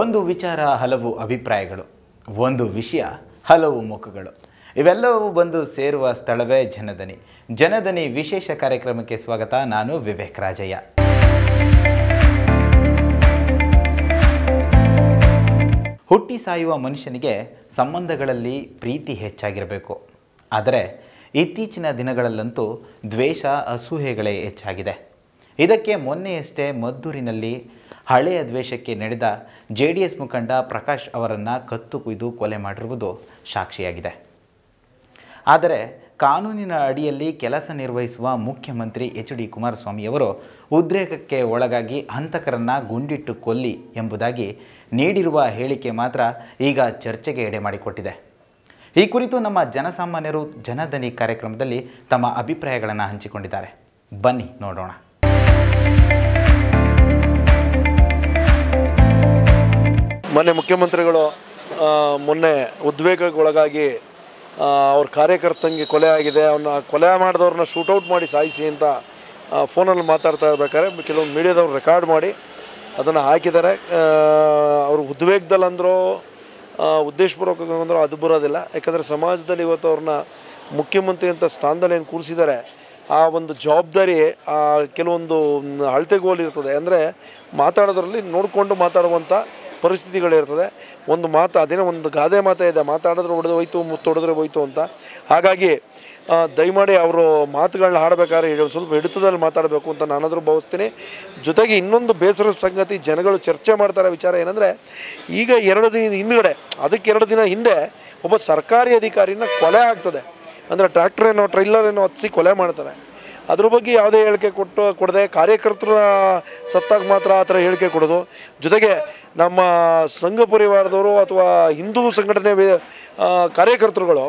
ಒಂದು ವಿಚಾರ ಹಲವು ಅಭಿಪ್ರಾಯಗಳು ಒಂದು ವಿಷಯ ಹಲವು ಮುಖಗಳು ಇವೆಲ್ಲವೂ ಬಂದು ಸೇರುವ ಸ್ಥಳವೇ ಜನಧನಿ ಜನಧನಿ ವಿಶೇಷ ಕಾರ್ಯಕ್ರಮಕ್ಕೆ ಸ್ವಾಗತ ನಾನು ವಿವೇಕ್ ರಾಜಯ್ಯ ಹುಟ್ಟಿ ಸಾಯುವ ಮನುಷ್ಯನಿಗೆ ಸಂಬಂಧಗಳಲ್ಲಿ ಪ್ರೀತಿ ಹೆಚ್ಚಾಗಿರಬೇಕು ಆದರೆ ಇತ್ತೀಚಿನ ದಿನಗಳಲ್ಲಂತೂ ದ್ವೇಷ ಅಸೂಹೆಗಳೇ ಹೆಚ್ಚಾಗಿದೆ ಇದಕ್ಕೆ ಮೊನ್ನೆಯಷ್ಟೇ ಮದ್ದೂರಿನಲ್ಲಿ ಹಳೆಯ ದ್ವೇಷಕ್ಕೆ ನಡೆದ ಜೆ ಡಿ ಎಸ್ ಮುಖಂಡ ಪ್ರಕಾಶ್ ಅವರನ್ನು ಕತ್ತು ಕುಯ್ದು ಕೊಲೆ ಮಾಡಿರುವುದು ಸಾಕ್ಷಿಯಾಗಿದೆ ಆದರೆ ಕಾನೂನಿನ ಅಡಿಯಲ್ಲಿ ಕೆಲಸ ನಿರ್ವಹಿಸುವ ಮುಖ್ಯಮಂತ್ರಿ ಎಚ್ ಡಿ ಕುಮಾರಸ್ವಾಮಿಯವರು ಉದ್ರೇಕಕ್ಕೆ ಒಳಗಾಗಿ ಹಂತಕರನ್ನು ಗುಂಡಿಟ್ಟು ಕೊಲ್ಲಿ ಎಂಬುದಾಗಿ ನೀಡಿರುವ ಹೇಳಿಕೆ ಮಾತ್ರ ಈಗ ಚರ್ಚೆಗೆ ಎಡೆ ಮಾಡಿಕೊಟ್ಟಿದೆ ಈ ಕುರಿತು ನಮ್ಮ ಜನಸಾಮಾನ್ಯರು ಜನಧನಿ ಕಾರ್ಯಕ್ರಮದಲ್ಲಿ ತಮ್ಮ ಅಭಿಪ್ರಾಯಗಳನ್ನು ಹಂಚಿಕೊಂಡಿದ್ದಾರೆ ಬನ್ನಿ ನೋಡೋಣ ಮೊನ್ನೆ ಮುಖ್ಯಮಂತ್ರಿಗಳು ಮೊನ್ನೆ ಉದ್ವೇಗಕ್ಕೊಳಗಾಗಿ ಅವ್ರ ಕಾರ್ಯಕರ್ತಂಗೆ ಕೊಲೆ ಆಗಿದೆ ಅವನ್ನ ಕೊಲೆ ಮಾಡಿದವ್ರನ್ನ ಶೂಟೌಟ್ ಮಾಡಿ ಸಾಯಿಸಿ ಅಂತ ಫೋನಲ್ಲಿ ಮಾತಾಡ್ತಾ ಇರ್ಬೇಕಾದ್ರೆ ಕೆಲವೊಂದು ಮೀಡಿಯಾದವ್ರು ರೆಕಾರ್ಡ್ ಮಾಡಿ ಅದನ್ನು ಹಾಕಿದ್ದಾರೆ ಅವರು ಉದ್ವೇಗದಲ್ಲಿ ಅಂದರೂ ಉದ್ದೇಶಪೂರ್ವಕ ಅಂದರೂ ಅದು ಬರೋದಿಲ್ಲ ಯಾಕಂದರೆ ಸಮಾಜದಲ್ಲಿ ಇವತ್ತು ಅವ್ರನ್ನ ಮುಖ್ಯಮಂತ್ರಿ ಅಂತ ಸ್ಥಾನದಲ್ಲಿ ಏನು ಕೂರಿಸಿದ್ದಾರೆ ಆ ಒಂದು ಜವಾಬ್ದಾರಿ ಆ ಕೆಲವೊಂದು ಅಳತೆಗೋಲಿರ್ತದೆ ಅಂದರೆ ಮಾತಾಡೋದ್ರಲ್ಲಿ ನೋಡಿಕೊಂಡು ಮಾತಾಡುವಂಥ ಪರಿಸ್ಥಿತಿಗಳಿರ್ತದೆ ಒಂದು ಮಾತು ಅದೇನೋ ಒಂದು ಗಾದೆ ಮಾತೇ ಇದೆ ಮಾತಾಡಿದ್ರೆ ಹೊಡೆದು ಹೋಯ್ತು ಮುತ್ತೊಡೆದ್ರೆ ಹೋಯ್ತು ಅಂತ ಹಾಗಾಗಿ ದಯಮಾಡಿ ಅವರು ಮಾತುಗಳನ್ನ ಹಾಡಬೇಕಾದ್ರೆ ಸ್ವಲ್ಪ ಹಿಡಿತದಲ್ಲಿ ಮಾತಾಡಬೇಕು ಅಂತ ನಾನಾದರೂ ಭಾವಿಸ್ತೀನಿ ಜೊತೆಗೆ ಇನ್ನೊಂದು ಬೇಸರ ಸಂಗತಿ ಜನಗಳು ಚರ್ಚೆ ಮಾಡ್ತಾರೆ ವಿಚಾರ ಏನಂದರೆ ಈಗ ಎರಡು ದಿನ ಹಿಂದ್ಗಡೆ ಅದಕ್ಕೆ ಎರಡು ದಿನ ಹಿಂದೆ ಒಬ್ಬ ಸರ್ಕಾರಿ ಅಧಿಕಾರಿನ ಕೊಲೆ ಆಗ್ತದೆ ಅಂದರೆ ಟ್ರೈಲರ್ ಏನೋ ಹಚ್ಚಿ ಕೊಲೆ ಮಾಡ್ತಾರೆ ಅದ್ರ ಬಗ್ಗೆ ಯಾವುದೇ ಹೇಳಿಕೆ ಕೊಟ್ಟು ಕೊಡದೆ ಕಾರ್ಯಕರ್ತರ ಸತ್ತಾಗ ಮಾತ್ರ ಆ ಥರ ಹೇಳಿಕೆ ಕೊಡೋದು ಜೊತೆಗೆ ನಮ್ಮ ಸಂಘ ಪರಿವಾರದವರು ಅಥವಾ ಹಿಂದೂ ಸಂಘಟನೆ ಕಾರ್ಯಕರ್ತರುಗಳು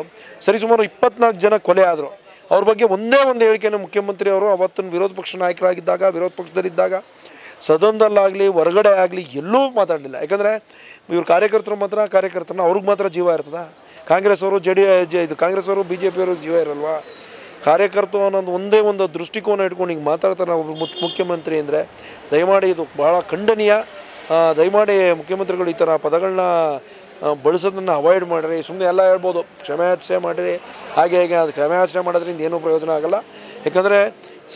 ಸರಿಸುಮಾರು ಇಪ್ಪತ್ನಾಲ್ಕು ಜನ ಕೊಲೆ ಆದರು ಅವ್ರ ಬಗ್ಗೆ ಒಂದೇ ಒಂದು ಹೇಳಿಕೆಯನ್ನು ಮುಖ್ಯಮಂತ್ರಿಯವರು ಅವತ್ತಿನ ವಿರೋಧ ಪಕ್ಷ ನಾಯಕರಾಗಿದ್ದಾಗ ವಿರೋಧ ಪಕ್ಷದಲ್ಲಿದ್ದಾಗ ಸದನದಲ್ಲಾಗಲಿ ಹೊರಗಡೆ ಆಗಲಿ ಎಲ್ಲೂ ಮಾತಾಡಲಿಲ್ಲ ಯಾಕಂದರೆ ಇವ್ರ ಕಾರ್ಯಕರ್ತರು ಮಾತ್ರ ಕಾರ್ಯಕರ್ತರನ್ನ ಅವ್ರಿಗೆ ಮಾತ್ರ ಜೀವ ಇರ್ತದೆ ಕಾಂಗ್ರೆಸ್ ಅವರು ಜೆ ಡಿ ಇದು ಕಾಂಗ್ರೆಸ್ ಅವರು ಬಿ ಜೆ ಪಿಯವರು ಜೀವ ಇರಲ್ವಾ ಕಾರ್ಯಕರ್ತರು ಅನ್ನೋದು ಒಂದೇ ಒಂದು ದೃಷ್ಟಿಕೋನ ಇಟ್ಕೊಂಡು ಹಿಂಗೆ ಮಾತಾಡ್ತಾರೆ ಒಬ್ಬರು ಮುಖ್ಯಮಂತ್ರಿ ಅಂದರೆ ದಯಮಾಡಿ ಇದು ಭಾಳ ಖಂಡನೀಯ ದಯಮಾಡಿ ಮುಖ್ಯಮಂತ್ರಿಗಳು ಈ ಥರ ಪದಗಳನ್ನ ಬಳಸೋದನ್ನು ಅವಾಯ್ಡ್ ಮಾಡಿರಿ ಸುಮ್ಮನೆ ಎಲ್ಲ ಹೇಳ್ಬೋದು ಕ್ಷಮೆಯಾಚನೆ ಮಾಡಿರಿ ಹಾಗೆ ಹೇಗೆ ಅದು ಕ್ಷಮೆಯಾಚನೆ ಮಾಡೋದ್ರಿಂದ ಏನೂ ಪ್ರಯೋಜನ ಆಗಲ್ಲ ಯಾಕಂದರೆ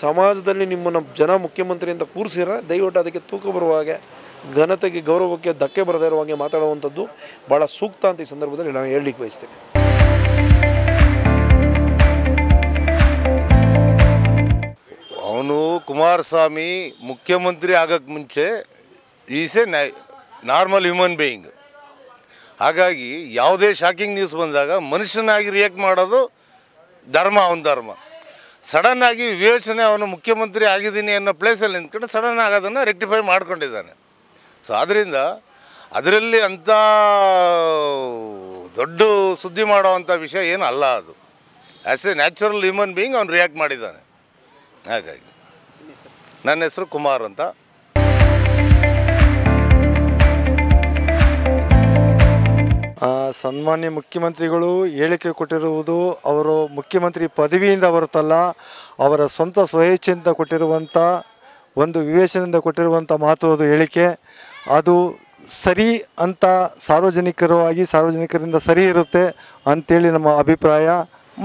ಸಮಾಜದಲ್ಲಿ ನಿಮ್ಮನ್ನು ಜನ ಮುಖ್ಯಮಂತ್ರಿ ಅಂತ ಕೂರಿಸಿರ ದಯವಿಟ್ಟು ಅದಕ್ಕೆ ತೂಕ ಬರುವ ಹಾಗೆ ಘನತೆಗೆ ಗೌರವಕ್ಕೆ ಧಕ್ಕೆ ಬರದೇ ಹಾಗೆ ಮಾತಾಡುವಂಥದ್ದು ಭಾಳ ಸೂಕ್ತ ಅಂತ ಈ ಸಂದರ್ಭದಲ್ಲಿ ನಾನು ಹೇಳಲಿಕ್ಕೆ ಬಯಸ್ತೇನೆ ಅವನು ಕುಮಾರಸ್ವಾಮಿ ಮುಖ್ಯಮಂತ್ರಿ ಆಗೋಕ್ಕೆ ಮುಂಚೆ is a normal human being ಹಾಗಾಗಿ ಯಾವುದೇ ಶಾಕಿಂಗ್ ನ್ಯೂಸ್ ಬಂದಾಗ ಮನುಷ್ಯನಾಗಿ ರಿಯಾಕ್ಟ್ ಮಾಡೋದು ಧರ್ಮ ಅವನ ಧರ್ಮ ಸಡನ್ನಾಗಿ ವಿವೇಚನೆ ಅವನು ಮುಖ್ಯಮಂತ್ರಿ ಆಗಿದ್ದೀನಿ ಅನ್ನೋ ಪ್ಲೇಸಲ್ಲಿ ನಿಂತ್ಕೊಂಡು ಸಡನ್ ಅದನ್ನು ರೆಕ್ಟಿಫೈ ಮಾಡ್ಕೊಂಡಿದ್ದಾನೆ ಸೊ ಆದ್ದರಿಂದ ಅದರಲ್ಲಿ ಅಂಥ ದೊಡ್ಡ ಸುದ್ದಿ ಮಾಡುವಂಥ ವಿಷಯ ಏನು ಅಲ್ಲ ಅದು as a natural human being ಅವ್ನು ರಿಯಾಕ್ಟ್ ಮಾಡಿದ್ದಾನೆ ಹಾಗಾಗಿ ನನ್ನ ಹೆಸರು ಕುಮಾರ್ ಅಂತ ಸನ್ಮಾನ್ಯ ಮುಖ್ಯಮಂತ್ರಿಗಳು ಹೇಳಿಕೆ ಕೊಟ್ಟಿರುವುದು ಅವರು ಮುಖ್ಯಮಂತ್ರಿ ಪದವಿಯಿಂದ ಬರುತ್ತಲ್ಲ ಅವರ ಸ್ವಂತ ಸ್ವಇಚ್ಛೆಯಿಂದ ಕೊಟ್ಟಿರುವಂಥ ಒಂದು ವಿವೇಚನೆಯಿಂದ ಕೊಟ್ಟಿರುವಂಥ ಮಾತು ಅದು ಹೇಳಿಕೆ ಅದು ಸರಿ ಅಂತ ಸಾರ್ವಜನಿಕರವಾಗಿ ಸಾರ್ವಜನಿಕರಿಂದ ಸರಿ ಇರುತ್ತೆ ಅಂತೇಳಿ ನಮ್ಮ ಅಭಿಪ್ರಾಯ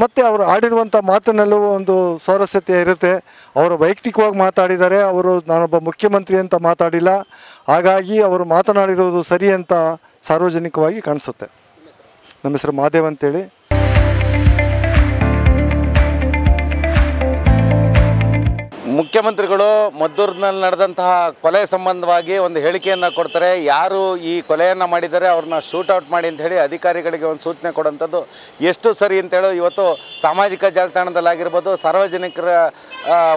ಮತ್ತು ಅವರು ಆಡಿರುವಂಥ ಮಾತಿನಲ್ಲೂ ಒಂದು ಸ್ವಾರಸ್ಯತೆ ಇರುತ್ತೆ ಅವರು ವೈಯಕ್ತಿಕವಾಗಿ ಮಾತಾಡಿದ್ದಾರೆ ಅವರು ನಾನೊಬ್ಬ ಮುಖ್ಯಮಂತ್ರಿ ಅಂತ ಮಾತಾಡಿಲ್ಲ ಹಾಗಾಗಿ ಅವರು ಮಾತನಾಡಿರುವುದು ಸರಿ ಅಂತ ಸಾರ್ವಜನಿಕವಾಗಿ ಕಾಣಿಸುತ್ತೆ ನಮ್ಮ ಹೆಸರು ಮಾದೇವ್ ಅಂತೇಳಿ ಮುಖ್ಯಮಂತ್ರಿಗಳು ಮದ್ದೂರಿನಲ್ಲಿ ನಡೆದಂತಹ ಕೊಲೆ ಸಂಬಂಧವಾಗಿ ಒಂದು ಹೇಳಿಕೆಯನ್ನು ಕೊಡ್ತಾರೆ ಯಾರು ಈ ಕೊಲೆಯನ್ನು ಮಾಡಿದರೆ ಅವ್ರನ್ನ ಶೂಟೌಟ್ ಮಾಡಿ ಅಂತ ಹೇಳಿ ಅಧಿಕಾರಿಗಳಿಗೆ ಒಂದು ಸೂಚನೆ ಕೊಡೋಂಥದ್ದು ಎಷ್ಟು ಸರಿ ಅಂತೇಳಿ ಇವತ್ತು ಸಾಮಾಜಿಕ ಜಾಲತಾಣದಲ್ಲಾಗಿರ್ಬೋದು ಸಾರ್ವಜನಿಕರ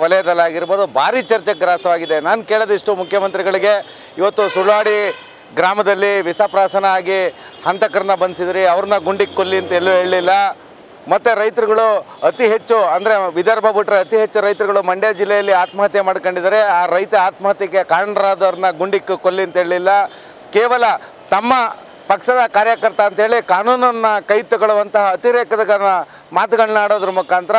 ವಲಯದಲ್ಲಾಗಿರ್ಬೋದು ಭಾರಿ ಚರ್ಚೆ ಗ್ರಾಸವಾಗಿದೆ ನಾನು ಕೇಳೋದಿಷ್ಟು ಮುಖ್ಯಮಂತ್ರಿಗಳಿಗೆ ಇವತ್ತು ಸುಳ್ಳಾಡಿ ಗ್ರಾಮದಲ್ಲಿ ವಿಷಪ್ರಾಸನ ಆಗಿ ಹಂತಕರನ್ನ ಬಂದಿದ್ರಿ ಅವ್ರನ್ನ ಗುಂಡಿಗೆ ಕೊಲ್ಲಿ ಅಂತ ಎಲ್ಲೂ ಹೇಳಲಿಲ್ಲ ಮತ್ತು ರೈತರುಗಳು ಅತಿ ಹೆಚ್ಚು ಅಂದರೆ ವಿದರ್ಭ ಬಿಟ್ರೆ ಅತಿ ಹೆಚ್ಚು ರೈತರುಗಳು ಮಂಡ್ಯ ಜಿಲ್ಲೆಯಲ್ಲಿ ಆತ್ಮಹತ್ಯೆ ಮಾಡ್ಕೊಂಡಿದ್ದಾರೆ ಆ ರೈತ ಆತ್ಮಹತ್ಯೆಗೆ ಕಾರಣರಾದವ್ರನ್ನ ಗುಂಡಿಕ್ಕು ಕೊಲ್ಲಿ ಅಂತ ಕೇವಲ ತಮ್ಮ ಪಕ್ಷದ ಕಾರ್ಯಕರ್ತ ಅಂಥೇಳಿ ಕಾನೂನನ್ನು ಕೈ ತಗೊಳ್ಳುವಂತಹ ಅತಿರೇಕದ ಮಾತುಗಳನ್ನಾಡೋದ್ರ ಮುಖಾಂತರ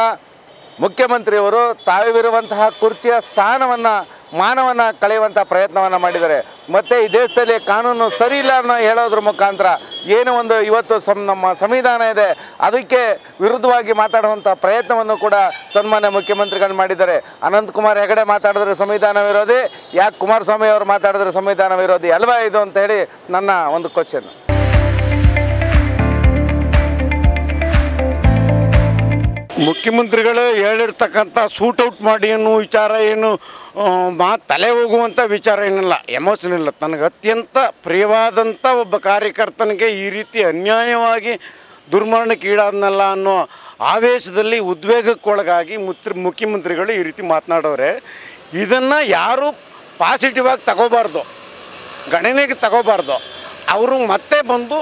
ಮುಖ್ಯಮಂತ್ರಿಯವರು ತಾವಿರುವಂತಹ ಕುರ್ಚಿಯ ಸ್ಥಾನವನ್ನು ಮಾನವನ ಕಳೆಯುವಂಥ ಪ್ರಯತ್ನವನ್ನು ಮಾಡಿದ್ದಾರೆ ಮತ್ತು ಈ ದೇಶದಲ್ಲಿ ಕಾನೂನು ಸರಿ ಇಲ್ಲ ಅನ್ನೋ ಹೇಳೋದ್ರ ಮುಖಾಂತರ ಏನು ಒಂದು ಇವತ್ತು ಸಂ ನಮ್ಮ ಸಂವಿಧಾನ ಇದೆ ಅದಕ್ಕೆ ವಿರುದ್ಧವಾಗಿ ಮಾತಾಡುವಂಥ ಪ್ರಯತ್ನವನ್ನು ಕೂಡ ಸನ್ಮಾನ್ಯ ಮುಖ್ಯಮಂತ್ರಿಗಳು ಮಾಡಿದ್ದಾರೆ ಅನಂತಕುಮಾರ್ ಹೆಗಡೆ ಮಾತಾಡಿದ್ರೆ ಸಂವಿಧಾನ ವಿರೋಧಿ ಯಾಕೆ ಕುಮಾರಸ್ವಾಮಿ ಅವರು ಮಾತಾಡಿದ್ರೆ ಸಂವಿಧಾನ ವಿರೋಧಿ ಅಲ್ವಾ ಇದು ಅಂತ ಹೇಳಿ ನನ್ನ ಒಂದು ಕ್ವಶನ್ ಮುಖ್ಯಮಂತ್ರಿಗಳು ಹೇಳಿರ್ತಕ್ಕಂಥ ಸೂಟೌಟ್ ಮಾಡಿ ಅನ್ನೋ ವಿಚಾರ ಏನು ಮಾ ತಲೆ ಹೋಗುವಂಥ ವಿಚಾರ ಏನಿಲ್ಲ ಎಮೋಷನ್ ಇಲ್ಲ ನನಗೆ ಅತ್ಯಂತ ಪ್ರಿಯವಾದಂಥ ಒಬ್ಬ ಕಾರ್ಯಕರ್ತನಿಗೆ ಈ ರೀತಿ ಅನ್ಯಾಯವಾಗಿ ದುರ್ಮರಣಕ್ಕೀಡಾದ್ನಲ್ಲ ಅನ್ನೋ ಆವೇಶದಲ್ಲಿ ಉದ್ವೇಗಕ್ಕೊಳಗಾಗಿ ಮುತ್ರ ಮುಖ್ಯಮಂತ್ರಿಗಳು ಈ ರೀತಿ ಮಾತನಾಡೋರೆ ಇದನ್ನು ಯಾರೂ ಪಾಸಿಟಿವ್ ಆಗಿ ತಗೋಬಾರ್ದು ಗಣನೆಗೆ ತಗೋಬಾರ್ದು ಅವರು ಮತ್ತೆ ಬಂದು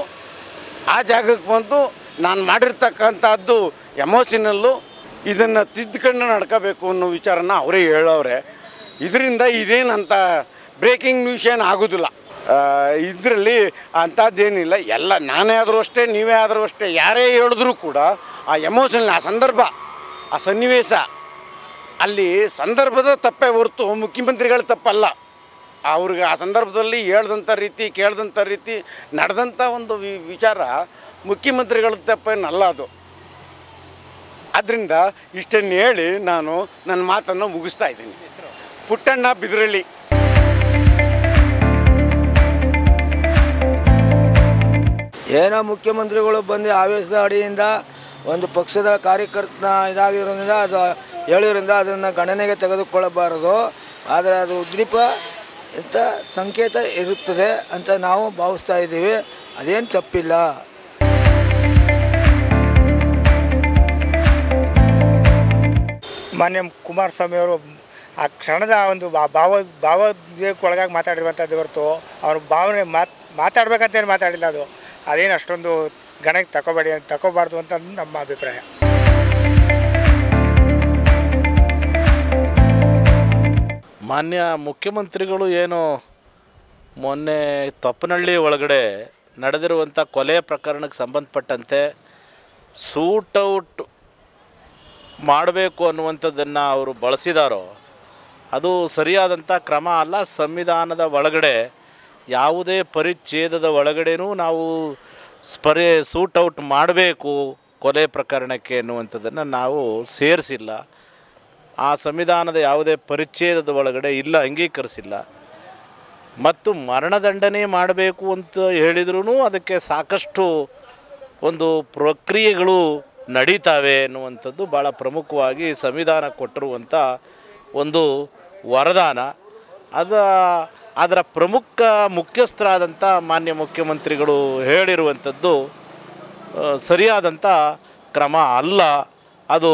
ಆ ಜಾಗಕ್ಕೆ ಬಂದು ನಾನು ಮಾಡಿರ್ತಕ್ಕಂಥದ್ದು ಎಮೋಷನಲ್ಲೂ ಇದನ್ನು ತಿದ್ದುಕೊಂಡು ನಡ್ಕೋಬೇಕು ಅನ್ನೋ ವಿಚಾರನ ಅವರೇ ಹೇಳೋರೆ ಇದರಿಂದ ಇದೇನಂತ ಬ್ರೇಕಿಂಗ್ ನ್ಯೂಸ್ ಏನು ಆಗೋದಿಲ್ಲ ಇದರಲ್ಲಿ ಅಂಥದ್ದೇನಿಲ್ಲ ಎಲ್ಲ ನಾನೇ ಆದರೂ ಅಷ್ಟೇ ನೀವೇ ಆದರೂ ಅಷ್ಟೇ ಯಾರೇ ಹೇಳಿದ್ರೂ ಕೂಡ ಆ ಎಮೋಷನಲ್ ಆ ಸಂದರ್ಭ ಆ ಸನ್ನಿವೇಶ ಅಲ್ಲಿ ಸಂದರ್ಭದ ತಪ್ಪೇ ಹೊರತು ಮುಖ್ಯಮಂತ್ರಿಗಳ ತಪ್ಪಲ್ಲ ಅವ್ರಿಗೆ ಆ ಸಂದರ್ಭದಲ್ಲಿ ಹೇಳ್ದಂಥ ರೀತಿ ಕೇಳ್ದಂಥ ರೀತಿ ನಡೆದಂಥ ಒಂದು ವಿಚಾರ ಮುಖ್ಯಮಂತ್ರಿಗಳ ತಪ್ಪೇನಲ್ಲ ಅದು ಆದ್ದರಿಂದ ಇಷ್ಟನ್ನು ಹೇಳಿ ನಾನು ನನ್ನ ಮಾತನ್ನು ಮುಗಿಸ್ತಾ ಇದ್ದೀನಿ ಪುಟ್ಟಣ್ಣ ಬಿದ್ರಳ್ಳಿ ಏನೋ ಮುಖ್ಯಮಂತ್ರಿಗಳು ಬಂದು ಆವೇಶದ ಅಡಿಯಿಂದ ಒಂದು ಪಕ್ಷದ ಕಾರ್ಯಕರ್ತನ ಇದಾಗಿರೋದ್ರಿಂದ ಅದು ಹೇಳಿರೋದ್ರಿಂದ ಅದನ್ನು ಗಣನೆಗೆ ತೆಗೆದುಕೊಳ್ಳಬಾರದು ಆದರೆ ಅದು ಉದ್ರೀಪ ಅಂತ ಸಂಕೇತ ಇರುತ್ತದೆ ಅಂತ ನಾವು ಭಾವಿಸ್ತಾ ಇದ್ದೀವಿ ಅದೇನು ತಪ್ಪಿಲ್ಲ ಮಾನ್ಯ ಕುಮಾರಸ್ವಾಮಿಯವರು ಆ ಕ್ಷಣದ ಒಂದು ಭಾವ ಒಳಗಾಗಿ ಮಾತಾಡಿರುವಂಥದ್ದು ಹೊರತು ಅವ್ರ ಭಾವನೆ ಮಾತು ಮಾತಾಡ್ಬೇಕಂತೇನು ಮಾತಾಡಿಲ್ಲ ಅದು ಅದೇನು ಅಷ್ಟೊಂದು ಗಣಕ್ಕೆ ತಗೋಬೇಡಿ ತಗೋಬಾರ್ದು ಅಂತ ನಮ್ಮ ಅಭಿಪ್ರಾಯ ಮಾನ್ಯ ಮುಖ್ಯಮಂತ್ರಿಗಳು ಏನು ಮೊನ್ನೆ ತಪ್ಪನಹಳ್ಳಿ ಒಳಗಡೆ ನಡೆದಿರುವಂಥ ಕೊಲೆ ಪ್ರಕರಣಕ್ಕೆ ಸಂಬಂಧಪಟ್ಟಂತೆ ಸೂಟ್ ಔಟ್ ಮಾಡಬೇಕು ಅನ್ನುವಂಥದ್ದನ್ನು ಅವರು ಬಳಸಿದಾರೋ ಅದು ಸರಿಯಾದಂಥ ಕ್ರಮ ಅಲ್ಲ ಸಂವಿಧಾನದ ಒಳಗಡೆ ಯಾವುದೇ ಪರಿಚ್ಛೇದದ ಒಳಗಡೆನೂ ನಾವು ಸ್ಪರೇ ಸೂಟೌಟ್ ಮಾಡಬೇಕು ಕೊಲೆ ಪ್ರಕರಣಕ್ಕೆ ಅನ್ನುವಂಥದ್ದನ್ನು ನಾವು ಸೇರಿಸಿಲ್ಲ ಆ ಸಂವಿಧಾನದ ಯಾವುದೇ ಪರಿಚ್ಛೇದದ ಒಳಗಡೆ ಇಲ್ಲ ಅಂಗೀಕರಿಸಿಲ್ಲ ಮತ್ತು ಮರಣದಂಡನೆ ಮಾಡಬೇಕು ಅಂತ ಹೇಳಿದ್ರೂ ಅದಕ್ಕೆ ಸಾಕಷ್ಟು ಒಂದು ಪ್ರಕ್ರಿಯೆಗಳು ನಡೀತಾವೆ ಎನ್ನುವಂಥದ್ದು ಭಾಳ ಪ್ರಮುಖವಾಗಿ ಸಂವಿಧಾನ ಕೊಟ್ಟಿರುವಂಥ ಒಂದು ವರದಾನ ಅದು ಅದರ ಪ್ರಮುಖ ಮುಖ್ಯಸ್ಥರಾದಂಥ ಮಾನ್ಯ ಮುಖ್ಯಮಂತ್ರಿಗಳು ಹೇಳಿರುವಂಥದ್ದು ಸರಿಯಾದಂಥ ಕ್ರಮ ಅಲ್ಲ ಅದು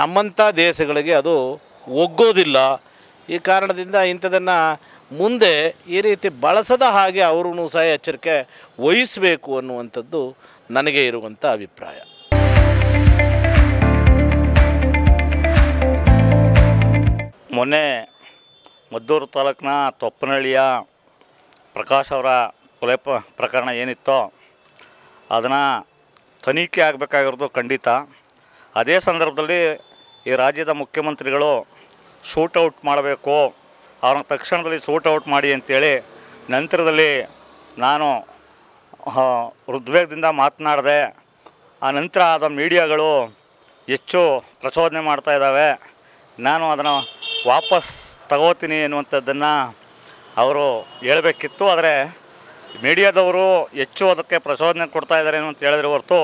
ನಮ್ಮಂಥ ದೇಶಗಳಿಗೆ ಅದು ಒಗ್ಗೋದಿಲ್ಲ ಈ ಕಾರಣದಿಂದ ಇಂಥದನ್ನು ಮುಂದೆ ಈ ರೀತಿ ಬಳಸದ ಹಾಗೆ ಅವರು ಸಹ ಎಚ್ಚರಿಕೆ ವಹಿಸಬೇಕು ಅನ್ನುವಂಥದ್ದು ನನಗೆ ಇರುವಂಥ ಅಭಿಪ್ರಾಯ ಮೊನ್ನೆ ಮದ್ದೂರು ತಾಲೂಕಿನ ತೊಪ್ಪನಹಳ್ಳಿಯ ಪ್ರಕಾಶ್ ಅವರ ಕೊಲೆ ಪ್ರಕರಣ ಏನಿತ್ತೋ ಅದನ್ನು ತನಿಖೆ ಆಗಬೇಕಾಗಿರೋದು ಖಂಡಿತ ಅದೇ ಸಂದರ್ಭದಲ್ಲಿ ಈ ರಾಜ್ಯದ ಮುಖ್ಯಮಂತ್ರಿಗಳು ಶೂಟೌಟ್ ಮಾಡಬೇಕು ಅವ್ರನ್ನ ತಕ್ಷಣದಲ್ಲಿ ಶೂಟೌಟ್ ಮಾಡಿ ಅಂತೇಳಿ ನಂತರದಲ್ಲಿ ನಾನು ಹೃದ್ವೇಗದಿಂದ ಮಾತನಾಡಿದೆ ಆ ನಂತರ ಆದ ಮೀಡಿಯಾಗಳು ಹೆಚ್ಚು ಪ್ರಚೋದನೆ ಮಾಡ್ತಾ ಇದ್ದಾವೆ ನಾನು ಅದನ್ನು ವಾಪಸ್ ತಗೋತೀನಿ ಎನ್ನುವಂಥದ್ದನ್ನು ಅವರು ಹೇಳಬೇಕಿತ್ತು ಆದರೆ ಮೀಡಿಯಾದವರು ಹೆಚ್ಚು ಅದಕ್ಕೆ ಪ್ರಚೋದನೆ ಕೊಡ್ತಾ ಇದ್ದಾರೆ ಅಂತ ಹೇಳಿದ್ರೆ ಹೊರತು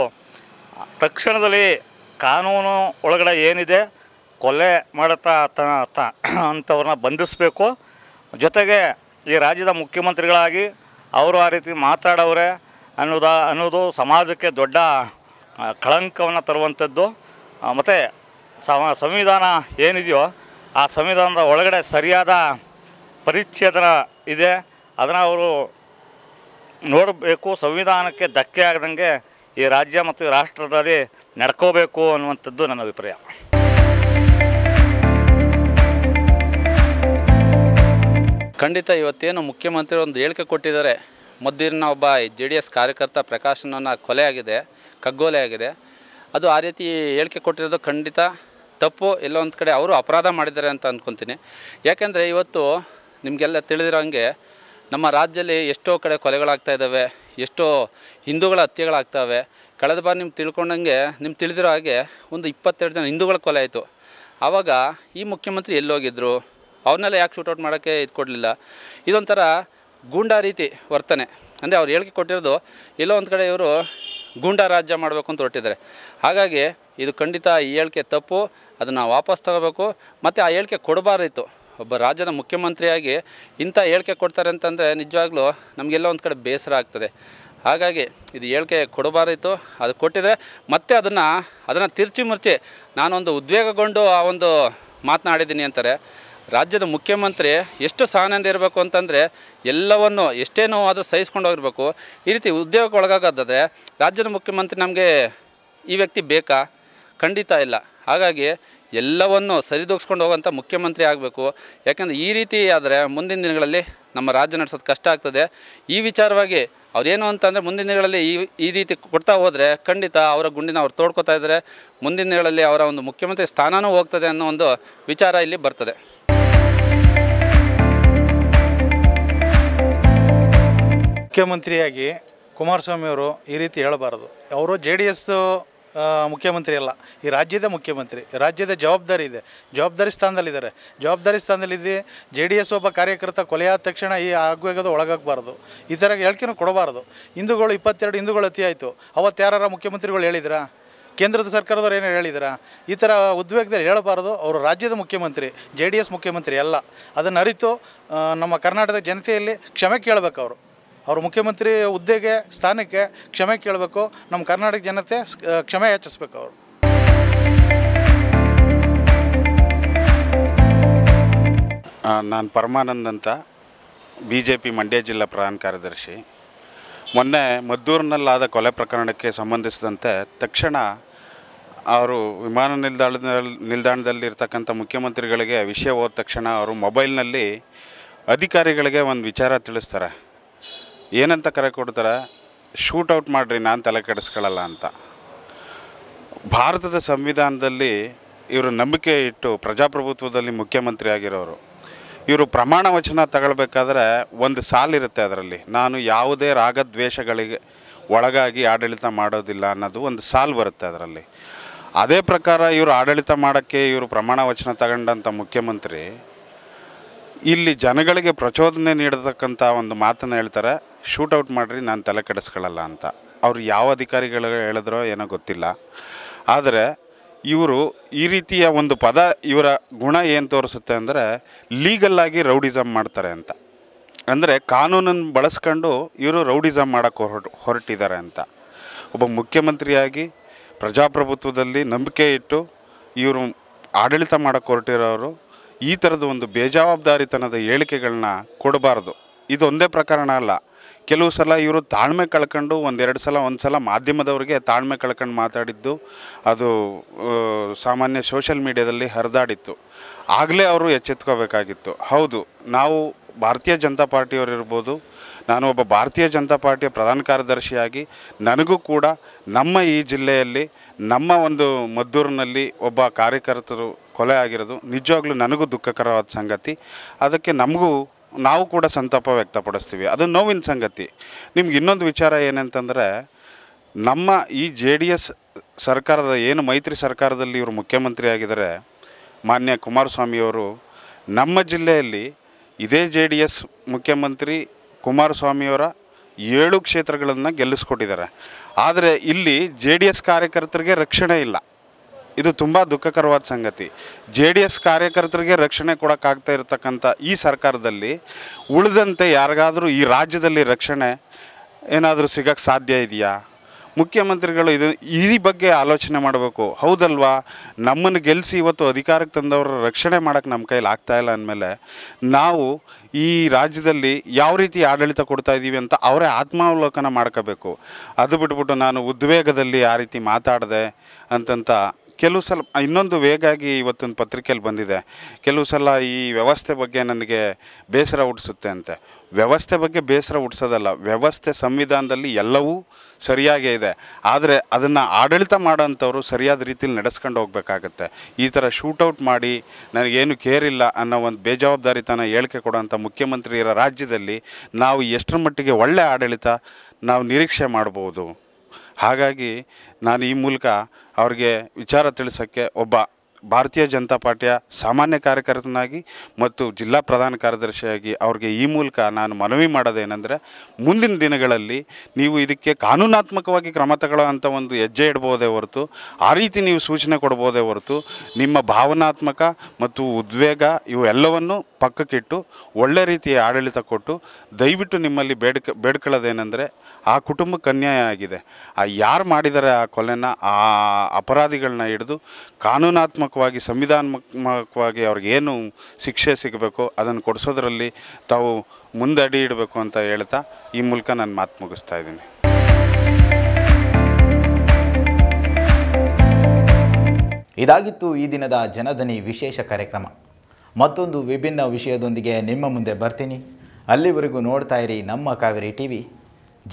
ತಕ್ಷಣದಲ್ಲಿ ಕಾನೂನು ಒಳಗಡೆ ಏನಿದೆ ಕೊಲೆ ಮಾಡುತ್ತಾ ತ ಅಂಥವ್ರನ್ನ ಬಂಧಿಸಬೇಕು ಜೊತೆಗೆ ಈ ರಾಜ್ಯದ ಮುಖ್ಯಮಂತ್ರಿಗಳಾಗಿ ಅವರು ಆ ರೀತಿ ಮಾತಾಡೋರೆ ಅನ್ನೋದ ಅನ್ನೋದು ಸಮಾಜಕ್ಕೆ ದೊಡ್ಡ ಕಳಂಕವನ್ನು ತರುವಂಥದ್ದು ಮತ್ತು ಸಂವಿಧಾನ ಏನಿದೆಯೋ ಆ ಸಂವಿಧಾನದ ಒಳಗಡೆ ಸರಿಯಾದ ಪರಿಚ್ಛೇದನ ಇದೆ ಅದನ್ನು ಅವರು ನೋಡಬೇಕು ಸಂವಿಧಾನಕ್ಕೆ ಧಕ್ಕೆ ಆಗದಂಗೆ ಈ ರಾಜ್ಯ ಮತ್ತು ರಾಷ್ಟ್ರದಲ್ಲಿ ನಡ್ಕೋಬೇಕು ಅನ್ನುವಂಥದ್ದು ನನ್ನ ಅಭಿಪ್ರಾಯ ಖಂಡಿತ ಇವತ್ತೇನು ಮುಖ್ಯಮಂತ್ರಿ ಒಂದು ಹೇಳಿಕೆ ಕೊಟ್ಟಿದ್ದಾರೆ ಮದ್ದೂರಿನ ಒಬ್ಬ ಜೆ ಡಿ ಎಸ್ ಕಾರ್ಯಕರ್ತ ಪ್ರಕಾಶನನ್ನು ಕೊಲೆ ಆಗಿದೆ ಅದು ಆ ರೀತಿ ಹೇಳಿಕೆ ಕೊಟ್ಟಿರೋದು ಖಂಡಿತ ತಪ್ಪು ಒಂದು ಕಡೆ ಅವರು ಅಪರಾಧ ಮಾಡಿದ್ದಾರೆ ಅಂತ ಅಂದ್ಕೊತೀನಿ ಯಾಕೆಂದರೆ ಇವತ್ತು ನಿಮಗೆಲ್ಲ ತಿಳಿದಿರೋ ಹಂಗೆ ನಮ್ಮ ರಾಜ್ಯದಲ್ಲಿ ಎಷ್ಟೋ ಕಡೆ ಕೊಲೆಗಳಾಗ್ತಾ ಇದ್ದಾವೆ ಎಷ್ಟೋ ಹಿಂದೂಗಳ ಹತ್ಯೆಗಳಾಗ್ತವೆ ಕಳೆದ ಬಾರಿ ನಿಮ್ಗೆ ತಿಳ್ಕೊಂಡಂಗೆ ನಿಮ್ಗೆ ತಿಳಿದಿರೋ ಹಾಗೆ ಒಂದು ಇಪ್ಪತ್ತೆರಡು ಜನ ಹಿಂದೂಗಳ ಕೊಲೆ ಆಯಿತು ಆವಾಗ ಈ ಮುಖ್ಯಮಂತ್ರಿ ಎಲ್ಲೋಗಿದ್ದರು ಅವ್ರನ್ನೆಲ್ಲ ಯಾಕೆ ಶೂಟೌಟ್ ಮಾಡೋಕ್ಕೆ ಇದು ಕೊಡಲಿಲ್ಲ ಇದೊಂಥರ ಗೂಂಡಾ ರೀತಿ ವರ್ತನೆ ಅಂದರೆ ಅವ್ರು ಹೇಳಿಕೆ ಕೊಟ್ಟಿರೋದು ಎಲ್ಲೋ ಒಂದು ಕಡೆ ಇವರು ಗೂಂಡಾ ರಾಜ್ಯ ಮಾಡಬೇಕು ಅಂತ ಹೊರಟಿದ್ದಾರೆ ಹಾಗಾಗಿ ಇದು ಖಂಡಿತ ಈ ಹೇಳಿಕೆ ತಪ್ಪು ಅದನ್ನು ವಾಪಸ್ ತಗೋಬೇಕು ಮತ್ತು ಆ ಹೇಳಿಕೆ ಕೊಡಬಾರ್ದಿತ್ತು ಒಬ್ಬ ರಾಜ್ಯದ ಮುಖ್ಯಮಂತ್ರಿಯಾಗಿ ಇಂಥ ಹೇಳಿಕೆ ಕೊಡ್ತಾರೆ ಅಂತಂದರೆ ನಿಜವಾಗ್ಲೂ ನಮಗೆಲ್ಲ ಒಂದು ಕಡೆ ಬೇಸರ ಆಗ್ತದೆ ಹಾಗಾಗಿ ಇದು ಹೇಳಿಕೆ ಕೊಡಬಾರಿತ್ತು ಅದು ಕೊಟ್ಟಿದೆ ಮತ್ತೆ ಅದನ್ನು ಅದನ್ನು ತಿರ್ಚಿ ಮುರ್ಚಿ ನಾನೊಂದು ಉದ್ವೇಗಗೊಂಡು ಆ ಒಂದು ಮಾತನಾಡಿದ್ದೀನಿ ಅಂತಾರೆ ರಾಜ್ಯದ ಮುಖ್ಯಮಂತ್ರಿ ಎಷ್ಟು ಸಹನಂದ ಇರಬೇಕು ಅಂತಂದರೆ ಎಲ್ಲವನ್ನು ಎಷ್ಟೇ ನೋವು ಆದರೂ ಸಹಿಸ್ಕೊಂಡು ಹೋಗಿರ್ಬೇಕು ಈ ರೀತಿ ಉದ್ಯೋಗಕ್ಕೆ ರಾಜ್ಯದ ಮುಖ್ಯಮಂತ್ರಿ ನಮಗೆ ಈ ವ್ಯಕ್ತಿ ಬೇಕಾ ಖಂಡಿತ ಇಲ್ಲ ಹಾಗಾಗಿ ಎಲ್ಲವನ್ನು ಸರಿದೂಗಿಸ್ಕೊಂಡು ಹೋಗೋಂಥ ಮುಖ್ಯಮಂತ್ರಿ ಆಗಬೇಕು ಯಾಕಂದರೆ ಈ ರೀತಿ ಆದರೆ ಮುಂದಿನ ದಿನಗಳಲ್ಲಿ ನಮ್ಮ ರಾಜ್ಯ ನಡೆಸೋದು ಕಷ್ಟ ಆಗ್ತದೆ ಈ ವಿಚಾರವಾಗಿ ಅವರೇನು ಅಂತಂದರೆ ಮುಂದಿನ ದಿನಗಳಲ್ಲಿ ಈ ಈ ರೀತಿ ಕೊಡ್ತಾ ಹೋದರೆ ಖಂಡಿತ ಅವರ ಗುಂಡಿನ ಅವ್ರು ತೋಡ್ಕೊತಾ ಇದ್ದರೆ ಮುಂದಿನ ದಿನಗಳಲ್ಲಿ ಅವರ ಒಂದು ಮುಖ್ಯಮಂತ್ರಿ ಸ್ಥಾನವೂ ಹೋಗ್ತದೆ ಅನ್ನೋ ಒಂದು ವಿಚಾರ ಇಲ್ಲಿ ಬರ್ತದೆ ಮುಖ್ಯಮಂತ್ರಿಯಾಗಿ ಕುಮಾರಸ್ವಾಮಿಯವರು ಈ ರೀತಿ ಹೇಳಬಾರ್ದು ಅವರು ಜೆ ಡಿ ಎಸ್ ಮುಖ್ಯಮಂತ್ರಿ ಅಲ್ಲ ಈ ರಾಜ್ಯದ ಮುಖ್ಯಮಂತ್ರಿ ರಾಜ್ಯದ ಜವಾಬ್ದಾರಿ ಇದೆ ಜವಾಬ್ದಾರಿ ಸ್ಥಾನದಲ್ಲಿದ್ದಾರೆ ಜವಾಬ್ದಾರಿ ಸ್ಥಾನದಲ್ಲಿದ್ದು ಜೆ ಡಿ ಎಸ್ ಒಬ್ಬ ಕಾರ್ಯಕರ್ತ ಕೊಲೆಯಾದ ತಕ್ಷಣ ಈ ಆಗ್ವೇಗದ ಒಳಗಾಗಬಾರ್ದು ಈ ಥರ ಹೇಳ್ಕೆನೂ ಕೊಡಬಾರ್ದು ಹಿಂದೂಗಳು ಇಪ್ಪತ್ತೆರಡು ಹಿಂದೂಗಳು ಅತಿ ಆಯಿತು ಅವತ್ತು ಯಾರು ಮುಖ್ಯಮಂತ್ರಿಗಳು ಹೇಳಿದ್ರಾ ಕೇಂದ್ರದ ಸರ್ಕಾರದವ್ರು ಏನು ಹೇಳಿದಿರ ಈ ಥರ ಉದ್ವೇಗದಲ್ಲಿ ಹೇಳಬಾರ್ದು ಅವರು ರಾಜ್ಯದ ಮುಖ್ಯಮಂತ್ರಿ ಜೆ ಡಿ ಎಸ್ ಮುಖ್ಯಮಂತ್ರಿ ಅಲ್ಲ ಅದನ್ನು ಅರಿತು ನಮ್ಮ ಕರ್ನಾಟಕದ ಜನತೆಯಲ್ಲಿ ಕ್ಷಮೆ ಕೇಳಬೇಕು ಅವರು ಅವರು ಮುಖ್ಯಮಂತ್ರಿ ಹುದ್ದೆಗೆ ಸ್ಥಾನಕ್ಕೆ ಕ್ಷಮೆ ಕೇಳಬೇಕು ನಮ್ಮ ಕರ್ನಾಟಕ ಜನತೆ ಕ್ಷಮೆ ಯಾಚಿಸ್ಬೇಕು ಅವರು ನಾನು ಪರಮಾನಂದ್ ಅಂತ ಬಿ ಜೆ ಪಿ ಮಂಡ್ಯ ಜಿಲ್ಲಾ ಪ್ರಧಾನ ಕಾರ್ಯದರ್ಶಿ ಮೊನ್ನೆ ಮದ್ದೂರಿನಲ್ಲಾದ ಕೊಲೆ ಪ್ರಕರಣಕ್ಕೆ ಸಂಬಂಧಿಸಿದಂತೆ ತಕ್ಷಣ ಅವರು ವಿಮಾನ ನಿಲ್ದಾಣದಲ್ಲಿ ನಿಲ್ದಾಣದಲ್ಲಿರ್ತಕ್ಕಂಥ ಮುಖ್ಯಮಂತ್ರಿಗಳಿಗೆ ವಿಷಯ ಹೋದ ತಕ್ಷಣ ಅವರು ಮೊಬೈಲ್ನಲ್ಲಿ ಅಧಿಕಾರಿಗಳಿಗೆ ಒಂದು ವಿಚಾರ ತಿಳಿಸ್ತಾರೆ ಏನಂತ ಕರೆ ಕೊಡ್ತಾರೆ ಶೂಟೌಟ್ ಮಾಡಿರಿ ನಾನು ತಲೆ ಕೆಡಿಸ್ಕೊಳ್ಳಲ್ಲ ಅಂತ ಭಾರತದ ಸಂವಿಧಾನದಲ್ಲಿ ಇವರು ನಂಬಿಕೆ ಇಟ್ಟು ಪ್ರಜಾಪ್ರಭುತ್ವದಲ್ಲಿ ಮುಖ್ಯಮಂತ್ರಿ ಆಗಿರೋರು ಇವರು ಪ್ರಮಾಣ ವಚನ ತಗೊಳ್ಬೇಕಾದ್ರೆ ಒಂದು ಸಾಲಿರುತ್ತೆ ಅದರಲ್ಲಿ ನಾನು ಯಾವುದೇ ರಾಗದ್ವೇಷಗಳಿಗೆ ಒಳಗಾಗಿ ಆಡಳಿತ ಮಾಡೋದಿಲ್ಲ ಅನ್ನೋದು ಒಂದು ಸಾಲು ಬರುತ್ತೆ ಅದರಲ್ಲಿ ಅದೇ ಪ್ರಕಾರ ಇವರು ಆಡಳಿತ ಮಾಡೋಕ್ಕೆ ಇವರು ಪ್ರಮಾಣ ವಚನ ತಗೊಂಡಂಥ ಮುಖ್ಯಮಂತ್ರಿ ಇಲ್ಲಿ ಜನಗಳಿಗೆ ಪ್ರಚೋದನೆ ನೀಡತಕ್ಕಂಥ ಒಂದು ಮಾತನ್ನು ಹೇಳ್ತಾರೆ ಶೂಟೌಟ್ ಮಾಡಿರಿ ನಾನು ತಲೆ ಕೆಡಿಸ್ಕೊಳ್ಳಲ್ಲ ಅಂತ ಅವ್ರು ಯಾವ ಅಧಿಕಾರಿಗಳು ಹೇಳಿದ್ರೋ ಏನೋ ಗೊತ್ತಿಲ್ಲ ಆದರೆ ಇವರು ಈ ರೀತಿಯ ಒಂದು ಪದ ಇವರ ಗುಣ ಏನು ತೋರಿಸುತ್ತೆ ಅಂದರೆ ಲೀಗಲ್ಲಾಗಿ ರೌಡಿಸಮ್ ಮಾಡ್ತಾರೆ ಅಂತ ಅಂದರೆ ಕಾನೂನನ್ನು ಬಳಸ್ಕೊಂಡು ಇವರು ರೌಡಿಸಮ್ ಮಾಡೋಕ್ಕೆ ಹೊರಟು ಹೊರಟಿದ್ದಾರೆ ಅಂತ ಒಬ್ಬ ಮುಖ್ಯಮಂತ್ರಿಯಾಗಿ ಪ್ರಜಾಪ್ರಭುತ್ವದಲ್ಲಿ ನಂಬಿಕೆ ಇಟ್ಟು ಇವರು ಆಡಳಿತ ಮಾಡೋಕ್ಕೆ ಹೊರಟಿರೋರು ಈ ಥರದ ಒಂದು ಬೇಜವಾಬ್ದಾರಿತನದ ಹೇಳಿಕೆಗಳನ್ನ ಕೊಡಬಾರ್ದು ಇದೊಂದೇ ಪ್ರಕರಣ ಅಲ್ಲ ಕೆಲವು ಸಲ ಇವರು ತಾಳ್ಮೆ ಕಳ್ಕೊಂಡು ಒಂದೆರಡು ಸಲ ಒಂದು ಸಲ ಮಾಧ್ಯಮದವರಿಗೆ ತಾಳ್ಮೆ ಕಳ್ಕೊಂಡು ಮಾತಾಡಿದ್ದು ಅದು ಸಾಮಾನ್ಯ ಸೋಷಲ್ ಮೀಡ್ಯಾದಲ್ಲಿ ಹರಿದಾಡಿತ್ತು ಆಗಲೇ ಅವರು ಎಚ್ಚೆತ್ಕೋಬೇಕಾಗಿತ್ತು ಹೌದು ನಾವು ಭಾರತೀಯ ಜನತಾ ಪಾರ್ಟಿಯವರಿರ್ಬೋದು ನಾನು ಒಬ್ಬ ಭಾರತೀಯ ಜನತಾ ಪಾರ್ಟಿಯ ಪ್ರಧಾನ ಕಾರ್ಯದರ್ಶಿಯಾಗಿ ನನಗೂ ಕೂಡ ನಮ್ಮ ಈ ಜಿಲ್ಲೆಯಲ್ಲಿ ನಮ್ಮ ಒಂದು ಮದ್ದೂರಿನಲ್ಲಿ ಒಬ್ಬ ಕಾರ್ಯಕರ್ತರು ಕೊಲೆ ಆಗಿರೋದು ನಿಜವಾಗ್ಲೂ ನನಗೂ ದುಃಖಕರವಾದ ಸಂಗತಿ ಅದಕ್ಕೆ ನಮಗೂ ನಾವು ಕೂಡ ಸಂತಾಪ ವ್ಯಕ್ತಪಡಿಸ್ತೀವಿ ಅದು ನೋವಿನ ಸಂಗತಿ ನಿಮ್ಗೆ ಇನ್ನೊಂದು ವಿಚಾರ ಏನಂತಂದರೆ ನಮ್ಮ ಈ ಜೆ ಡಿ ಎಸ್ ಸರ್ಕಾರದ ಏನು ಮೈತ್ರಿ ಸರ್ಕಾರದಲ್ಲಿ ಇವರು ಮುಖ್ಯಮಂತ್ರಿ ಆಗಿದ್ದಾರೆ ಮಾನ್ಯ ಕುಮಾರಸ್ವಾಮಿಯವರು ನಮ್ಮ ಜಿಲ್ಲೆಯಲ್ಲಿ ಇದೇ ಜೆ ಡಿ ಎಸ್ ಮುಖ್ಯಮಂತ್ರಿ ಕುಮಾರಸ್ವಾಮಿಯವರ ಏಳು ಕ್ಷೇತ್ರಗಳನ್ನು ಗೆಲ್ಲಿಸ್ಕೊಟ್ಟಿದ್ದಾರೆ ಆದರೆ ಇಲ್ಲಿ ಜೆ ಡಿ ಎಸ್ ಕಾರ್ಯಕರ್ತರಿಗೆ ರಕ್ಷಣೆ ಇಲ್ಲ ಇದು ತುಂಬ ದುಃಖಕರವಾದ ಸಂಗತಿ ಜೆ ಡಿ ಎಸ್ ಕಾರ್ಯಕರ್ತರಿಗೆ ರಕ್ಷಣೆ ಕೊಡೋಕ್ಕಾಗ್ತಾ ಇರತಕ್ಕಂಥ ಈ ಸರ್ಕಾರದಲ್ಲಿ ಉಳಿದಂತೆ ಯಾರಿಗಾದರೂ ಈ ರಾಜ್ಯದಲ್ಲಿ ರಕ್ಷಣೆ ಏನಾದರೂ ಸಿಗಕ್ಕೆ ಸಾಧ್ಯ ಇದೆಯಾ ಮುಖ್ಯಮಂತ್ರಿಗಳು ಇದು ಈ ಬಗ್ಗೆ ಆಲೋಚನೆ ಮಾಡಬೇಕು ಹೌದಲ್ವಾ ನಮ್ಮನ್ನು ಗೆಲ್ಲಿಸಿ ಇವತ್ತು ಅಧಿಕಾರಕ್ಕೆ ತಂದವರ ರಕ್ಷಣೆ ಮಾಡೋಕ್ಕೆ ನಮ್ಮ ಕೈಲಿ ಆಗ್ತಾಯಿಲ್ಲ ಅಂದಮೇಲೆ ನಾವು ಈ ರಾಜ್ಯದಲ್ಲಿ ಯಾವ ರೀತಿ ಆಡಳಿತ ಕೊಡ್ತಾ ಇದ್ದೀವಿ ಅಂತ ಅವರೇ ಆತ್ಮಾವಲೋಕನ ಮಾಡ್ಕೋಬೇಕು ಅದು ಬಿಟ್ಬಿಟ್ಟು ನಾನು ಉದ್ವೇಗದಲ್ಲಿ ಆ ರೀತಿ ಮಾತಾಡಿದೆ ಅಂತಂತ ಕೆಲವು ಸಲ ಇನ್ನೊಂದು ವೇಗಾಗಿ ಇವತ್ತಿನ ಪತ್ರಿಕೆಯಲ್ಲಿ ಬಂದಿದೆ ಕೆಲವು ಸಲ ಈ ವ್ಯವಸ್ಥೆ ಬಗ್ಗೆ ನನಗೆ ಬೇಸರ ಹುಟ್ಟಿಸುತ್ತೆ ಅಂತೆ ವ್ಯವಸ್ಥೆ ಬಗ್ಗೆ ಬೇಸರ ಹುಟ್ಟಿಸೋದಲ್ಲ ವ್ಯವಸ್ಥೆ ಸಂವಿಧಾನದಲ್ಲಿ ಎಲ್ಲವೂ ಸರಿಯಾಗೇ ಇದೆ ಆದರೆ ಅದನ್ನು ಆಡಳಿತ ಮಾಡೋಂಥವ್ರು ಸರಿಯಾದ ರೀತಿಯಲ್ಲಿ ನಡೆಸ್ಕೊಂಡು ಹೋಗಬೇಕಾಗತ್ತೆ ಈ ಥರ ಶೂಟೌಟ್ ಮಾಡಿ ನನಗೇನು ಕೇರಿಲ್ಲ ಅನ್ನೋ ಒಂದು ಬೇಜವಾಬ್ದಾರಿತನ ಹೇಳಿಕೆ ಕೊಡೋಂಥ ಮುಖ್ಯಮಂತ್ರಿ ರಾಜ್ಯದಲ್ಲಿ ನಾವು ಎಷ್ಟರ ಮಟ್ಟಿಗೆ ಒಳ್ಳೆಯ ಆಡಳಿತ ನಾವು ನಿರೀಕ್ಷೆ ಮಾಡ್ಬೋದು ಹಾಗಾಗಿ ನಾನು ಈ ಮೂಲಕ ಅವ್ರಿಗೆ ವಿಚಾರ ತಿಳಿಸೋಕ್ಕೆ ಒಬ್ಬ ಭಾರತೀಯ ಜನತಾ ಪಾರ್ಟಿಯ ಸಾಮಾನ್ಯ ಕಾರ್ಯಕರ್ತನಾಗಿ ಮತ್ತು ಜಿಲ್ಲಾ ಪ್ರಧಾನ ಕಾರ್ಯದರ್ಶಿಯಾಗಿ ಅವ್ರಿಗೆ ಈ ಮೂಲಕ ನಾನು ಮನವಿ ಮಾಡೋದೇನೆಂದರೆ ಮುಂದಿನ ದಿನಗಳಲ್ಲಿ ನೀವು ಇದಕ್ಕೆ ಕಾನೂನಾತ್ಮಕವಾಗಿ ಕ್ರಮ ತಗೊಳ್ಳೋ ಒಂದು ಹೆಜ್ಜೆ ಇಡ್ಬೋದೇ ಹೊರತು ಆ ರೀತಿ ನೀವು ಸೂಚನೆ ಕೊಡ್ಬೋದೇ ಹೊರತು ನಿಮ್ಮ ಭಾವನಾತ್ಮಕ ಮತ್ತು ಉದ್ವೇಗ ಇವೆಲ್ಲವನ್ನು ಪಕ್ಕಕ್ಕಿಟ್ಟು ಒಳ್ಳೆ ರೀತಿಯ ಆಡಳಿತ ಕೊಟ್ಟು ದಯವಿಟ್ಟು ನಿಮ್ಮಲ್ಲಿ ಬೇಡ್ಕ ಬೇಡ್ಕೊಳ್ಳೋದೇನೆಂದರೆ ಆ ಕುಟುಂಬಕ್ಕೆ ಅನ್ಯಾಯ ಆಗಿದೆ ಆ ಯಾರು ಮಾಡಿದ್ದಾರೆ ಆ ಕೊಲೆನ ಆ ಅಪರಾಧಿಗಳನ್ನ ಹಿಡಿದು ಕಾನೂನಾತ್ಮಕವಾಗಿ ಸಂವಿಧಾನಾತ್ಮಕವಾಗಿ ಅವ್ರಿಗೇನು ಶಿಕ್ಷೆ ಸಿಗಬೇಕು ಅದನ್ನು ಕೊಡಿಸೋದ್ರಲ್ಲಿ ತಾವು ಮುಂದಡಿ ಇಡಬೇಕು ಅಂತ ಹೇಳ್ತಾ ಈ ಮೂಲಕ ನಾನು ಮಾತು ಮುಗಿಸ್ತಾ ಇದ್ದೀನಿ ಇದಾಗಿತ್ತು ಈ ದಿನದ ಜನಧನಿ ವಿಶೇಷ ಕಾರ್ಯಕ್ರಮ ಮತ್ತೊಂದು ವಿಭಿನ್ನ ವಿಷಯದೊಂದಿಗೆ ನಿಮ್ಮ ಮುಂದೆ ಬರ್ತೀನಿ ಅಲ್ಲಿವರೆಗೂ ನೋಡ್ತಾ ಇರಿ ನಮ್ಮ ಕಾವೇರಿ ಟಿ ವಿ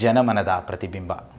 ಜನಮನದ ಪ್ರತಿಬಿಂಬ